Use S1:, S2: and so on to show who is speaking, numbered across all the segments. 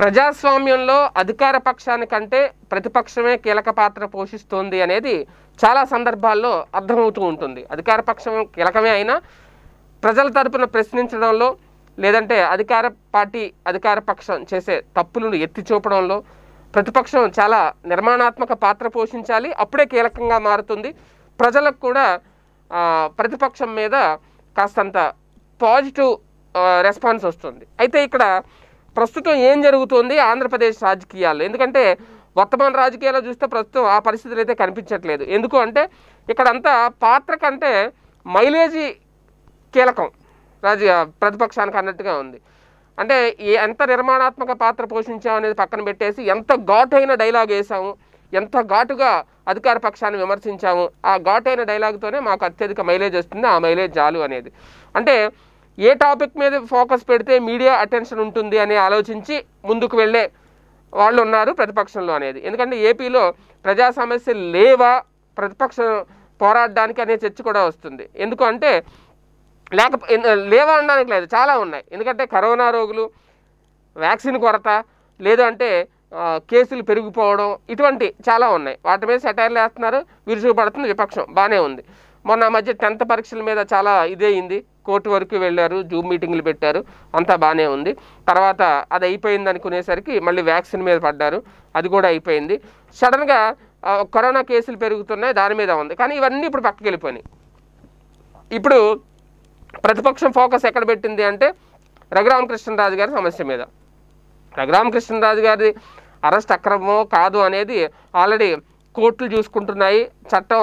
S1: ప్రజాస్వామ్యంలో అధికార పక్షానికంటే ప్రతిపక్షమే కీలక పాత్ర పోషిస్తోంది అనేది చాలా సందర్భాల్లో అర్థమవుతూ ఉంటుంది అధికార పక్షం కీలకమే అయినా ప్రజల తరపున ప్రశ్నించడంలో లేదంటే అధికార పార్టీ అధికార పక్షం చేసే తప్పులను ఎత్తి చూపడంలో ప్రతిపక్షం చాలా నిర్మాణాత్మక పాత్ర పోషించాలి అప్పుడే కీలకంగా మారుతుంది ప్రజలకు కూడా ప్రతిపక్షం మీద కాస్తంత పాజిటివ్ రెస్పాన్స్ వస్తుంది అయితే ఇక్కడ ప్రస్తుతం ఏం జరుగుతోంది ఆంధ్రప్రదేశ్ రాజకీయాలు ఎందుకంటే వర్తమాన రాజకీయాలు చూస్తే ప్రస్తుతం ఆ పరిస్థితులు అయితే కనిపించట్లేదు ఎందుకు అంటే ఇక్కడంతా పాత్ర కంటే మైలేజీ కీలకం రాజ ప్రతిపక్షానికి అన్నట్టుగా ఉంది అంటే ఎంత నిర్మాణాత్మక పాత్ర పోషించాం అనేది పక్కన పెట్టేసి ఎంత ఘాటైన డైలాగ్ వేసాము ఎంత ఘాటుగా అధికార పక్షాన్ని విమర్శించాము ఆ ఘాటైన డైలాగ్తోనే మాకు అత్యధిక మైలేజ్ వస్తుంది ఆ మైలేజ్ చాలు అనేది అంటే ఏ టాపిక్ మీద ఫోకస్ పెడితే మీడియా అటెన్షన్ ఉంటుంది అని ఆలోచించి ముందుకు వెళ్ళే వాళ్ళు ఉన్నారు ప్రతిపక్షంలో అనేది ఎందుకంటే ఏపీలో ప్రజా సమస్యలు లేవా ప్రతిపక్షం పోరాడడానికి అనే చర్చ కూడా వస్తుంది ఎందుకు అంటే లేక లేవా అనడానికి లేదు చాలా ఉన్నాయి ఎందుకంటే కరోనా రోగులు వ్యాక్సిన్ కొరత లేదు అంటే కేసులు పెరిగిపోవడం ఇటువంటి చాలా ఉన్నాయి వాటి మీద సెటైర్లు వేస్తున్నారు విరుచుకుపడుతుంది విపక్షం బాగానే ఉంది మొన్న మధ్య టెన్త్ పరీక్షల మీద చాలా ఇదే అయింది కోర్టు వరకు వెళ్ళారు జూమ్ మీటింగ్లు పెట్టారు అంతా బాగానే ఉంది తర్వాత అది అయిపోయింది అనుకునేసరికి మళ్ళీ వ్యాక్సిన్ మీద పడ్డారు అది కూడా అయిపోయింది సడన్గా కరోనా కేసులు పెరుగుతున్నాయి దాని మీద ఉంది కానీ ఇవన్నీ ఇప్పుడు పక్కకి వెళ్ళిపోయినాయి ఇప్పుడు ప్రతిపక్షం ఫోకస్ ఎక్కడ పెట్టింది అంటే రఘురామకృష్ణరాజు గారి సమస్య మీద రఘురామకృష్ణరాజు గారి అరెస్ట్ అక్రమమో కాదు అనేది ఆల్రెడీ కోర్టులు చూసుకుంటున్నాయి చట్టం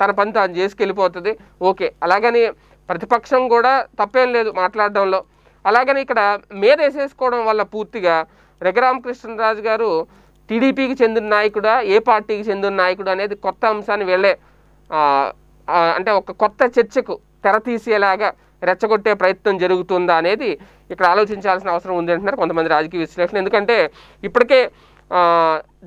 S1: తన పని తాను చేసుకెళ్ళిపోతుంది ఓకే అలాగని ప్రతిపక్షం కూడా తప్పేం లేదు మాట్లాడడంలో అలాగని ఇక్కడ వేసేసుకోవడం వల్ల పూర్తిగా రఘురామకృష్ణరాజు గారు టీడీపీకి చెందిన నాయకుడా ఏ పార్టీకి చెందిన నాయకుడు అనేది కొత్త అంశాన్ని వెళ్ళే అంటే ఒక కొత్త చర్చకు తెర తీసేలాగా రెచ్చగొట్టే ప్రయత్నం జరుగుతుందా అనేది ఇక్కడ ఆలోచించాల్సిన అవసరం ఉంది అంటున్నారు కొంతమంది రాజకీయ విశ్లేషణ ఎందుకంటే ఇప్పటికే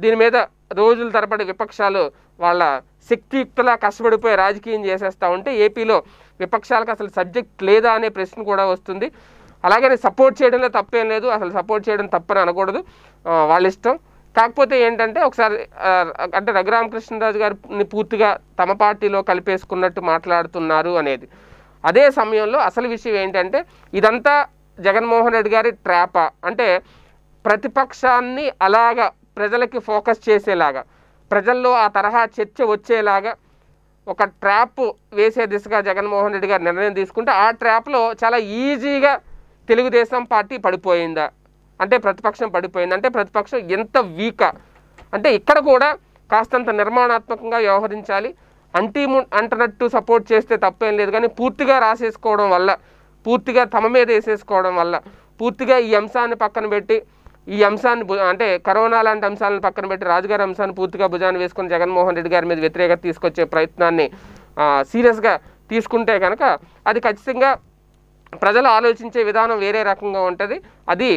S1: దీని మీద రోజుల తరబడి విపక్షాలు వాళ్ళ శక్తియుక్తలా కష్టపడిపోయి రాజకీయం చేసేస్తూ ఉంటే ఏపీలో విపక్షాలకు అసలు సబ్జెక్ట్ లేదా అనే ప్రశ్న కూడా వస్తుంది అలాగే సపోర్ట్ చేయడంలో తప్పేం లేదు అసలు సపోర్ట్ చేయడం తప్పని అనకూడదు వాళ్ళ ఇష్టం కాకపోతే ఏంటంటే ఒకసారి అంటే రఘురామకృష్ణరాజు గారిని పూర్తిగా తమ పార్టీలో కలిపేసుకున్నట్టు మాట్లాడుతున్నారు అనేది అదే సమయంలో అసలు విషయం ఏంటంటే ఇదంతా జగన్మోహన్ రెడ్డి గారి ట్రాపా అంటే ప్రతిపక్షాన్ని అలాగా ప్రజలకి ఫోకస్ చేసేలాగా ప్రజల్లో ఆ తరహా చర్చ వచ్చేలాగా ఒక ట్రాప్ వేసే దిశగా జగన్మోహన్ రెడ్డి గారు నిర్ణయం తీసుకుంటే ఆ ట్రాప్లో చాలా ఈజీగా తెలుగుదేశం పార్టీ పడిపోయిందా అంటే ప్రతిపక్షం పడిపోయింది అంటే ప్రతిపక్షం ఎంత వీకా అంటే ఇక్కడ కూడా కాస్తంత నిర్మాణాత్మకంగా వ్యవహరించాలి అంటీ అంటనట్టు సపోర్ట్ చేస్తే తప్పేం లేదు కానీ పూర్తిగా రాసేసుకోవడం వల్ల పూర్తిగా తమ మీద వేసేసుకోవడం వల్ల పూర్తిగా ఈ అంశాన్ని పక్కన పెట్టి ఈ అంశాన్ని అంటే కరోనా లాంటి అంశాలను పక్కన పెట్టి రాజుగారి అంశాన్ని పూర్తిగా భుజాన్ని వేసుకుని జగన్మోహన్ రెడ్డి గారి మీద వ్యతిరేకత తీసుకొచ్చే ప్రయత్నాన్ని సీరియస్గా తీసుకుంటే కనుక అది ఖచ్చితంగా ప్రజలు ఆలోచించే విధానం వేరే రకంగా ఉంటుంది అది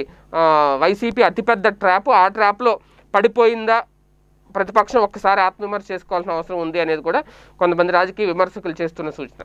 S1: వైసీపీ అతిపెద్ద ట్రాప్ ఆ ట్రాప్లో పడిపోయిందా ప్రతిపక్షం ఒక్కసారి ఆత్మవిమర్శ చేసుకోవాల్సిన అవసరం ఉంది అనేది కూడా కొంతమంది రాజకీయ విమర్శకులు చేస్తున్న సూచన